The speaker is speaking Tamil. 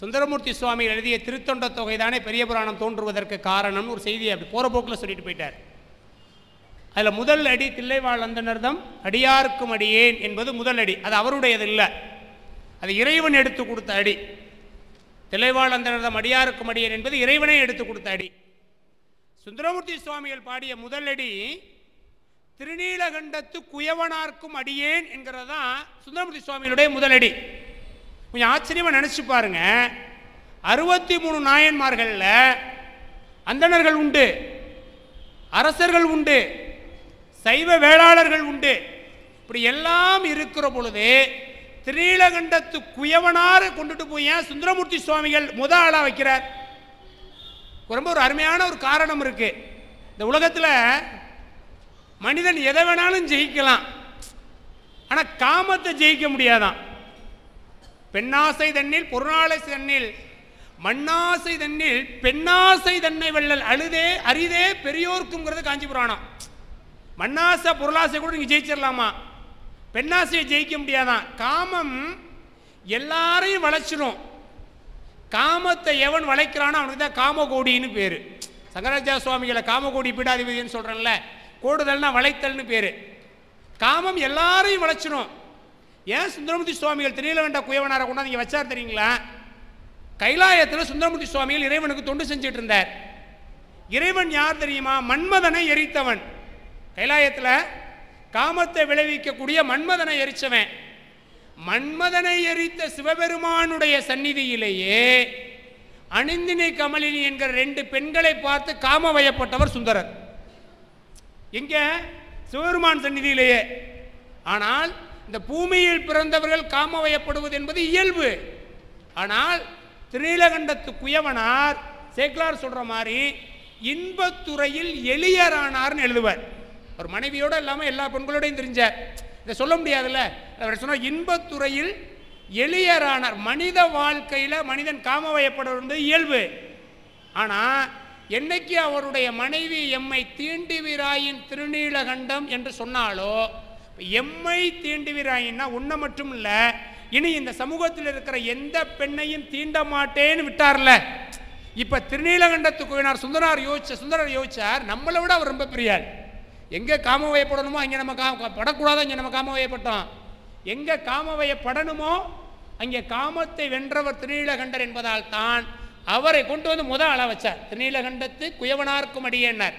சுந்தரமூர்த்தி சுவாமி எழுதிய திருத்தொண்ட தொகை தானே பெரிய புராணம் தோன்றுவதற்கு காரணம்னு ஒரு செய்தியை அப்படி போகிற போக்கில் சொல்லிட்டு போயிட்டார் அதில் முதல் அடி தில்லைவாழ் அந்தனர்தம் அடியாருக்கும் அடியேன் என்பது முதல் அடி அது அவருடையது இல்லை அது இறைவன் எடுத்து கொடுத்த அடி தில்லைவாழ் அந்தனர்தம் அடியாருக்கும் அடியேன் என்பது இறைவனே எடுத்து கொடுத்த அடி சுந்தரமூர்த்தி சுவாமிகள் பாடிய முதல் அடி திருநீலகண்டத்து குயவனார்க்கும் அடியேன் என்கிறதான் சுந்தரமூர்த்தி சுவாமிகளுடைய முதலடி கொஞ்சம் ஆச்சரியமாக நினச்சி பாருங்க அறுபத்தி மூணு நாயன்மார்களில் அந்தணர்கள் உண்டு அரசர்கள் உண்டு சைவ வேளாளர்கள் உண்டு இப்படி எல்லாம் இருக்கிற பொழுது திரீலகண்டத்து குயவனார் கொண்டுட்டு போய் ஏன் சுந்தரமூர்த்தி சுவாமிகள் முத ஆளாக வைக்கிறார் ரொம்ப ஒரு அருமையான ஒரு காரணம் இருக்குது இந்த உலகத்தில் மனிதன் எதை வேணாலும் ஜெயிக்கலாம் ஆனால் காமத்தை ஜெயிக்க முடியாதான் பெண்ணாசை தன்னில் பொருளாசை தன்னில் மண்ணாசை தன்னில் பெண்ணாசை தன்னை வெள்ளல் அழுதே அரிதே பெரியோர்க்குங்கிறது காஞ்சி புராணம் மண்ணாசை பொருளாசை கூட நீங்கள் ஜெயிச்சிடலாமா பெண்ணாசையை ஜெயிக்க முடியாதான் காமம் எல்லாரையும் வளைச்சிடும் காமத்தை எவன் வளைக்கிறானோ அவனுக்கு தான் காமகோடின்னு பேர் சங்கராச்சார சுவாமிகளை காமகோடி பீடாதிபதினு சொல்கிறேன்ல கூடுதல்னா வளைத்தல்னு பேர் காமம் எல்லாரையும் வளைச்சிடும் ஏன் சுந்தரமூர்த்தி சுவாமிகள் வேண்டாம் குயவனாரை கொண்டா நீங்கள் வச்சார் தெரியுங்களா கைலாயத்தில் சுந்தரமூர்த்தி சுவாமிகள் இறைவனுக்கு தொண்டு செஞ்சுட்டு இருந்தார் இறைவன் யார் தெரியுமா மன்மதனை எரித்தவன் கைலாயத்தில் காமத்தை விளைவிக்கக்கூடிய மன்மதனை எரித்தவன் மன்மதனை எரித்த சிவபெருமானுடைய சந்நிதியிலேயே அணிந்தினை கமலினி என்கிற ரெண்டு பெண்களை பார்த்து காம வயப்பட்டவர் சுந்தரர் எங்கே சிவபெருமான் சந்நிதியிலேயே ஆனால் இந்த பூமியில் பிறந்தவர்கள் காம வயப்படுவது என்பது இயல்பு ஆனால் திரீலகண்டத்து குயவனார் சேக்லார் சொல்கிற மாதிரி இன்பத்துறையில் எளியரானார்னு எழுதுவார் ஒரு மனைவியோடு இல்லாமல் எல்லா பெண்களோடையும் தெரிஞ்சார் இதை சொல்ல முடியாதுல்ல அவர் சொன்னால் இன்பத்துறையில் எளியரானார் மனித வாழ்க்கையில் மனிதன் காம வயப்படுவது இயல்பு ஆனால் என்னைக்கு அவருடைய மனைவி எம்மை தீண்டிவிராயின் திருநீலகண்டம் என்று சொன்னாலோ எம்மை தீண்டுவிறாயின்னா உன்னை மட்டும் இல்லை இனி இந்த சமூகத்தில் இருக்கிற எந்த பெண்ணையும் தீண்ட மாட்டேன்னு விட்டார்ல இப்போ திருநீலகண்டத்து கோயினார் சுந்தரார் யோசிச்ச சுந்தரர் யோசிச்சார் நம்மளை விட அவர் ரொம்ப பெரியார் எங்கே காம வயப்படணுமோ அங்கே நம்ம கா படக்கூடாது இங்கே நம்ம காம வயப்பட்டோம் எங்கே காம வயப்படணுமோ அங்கே காமத்தை வென்றவர் திருநீலகண்டர் என்பதால் தான் அவரை கொண்டு வந்து முதல் அள வச்சார் திருநீலகண்டத்து குயவனார்க்கும் அடியேன்னார்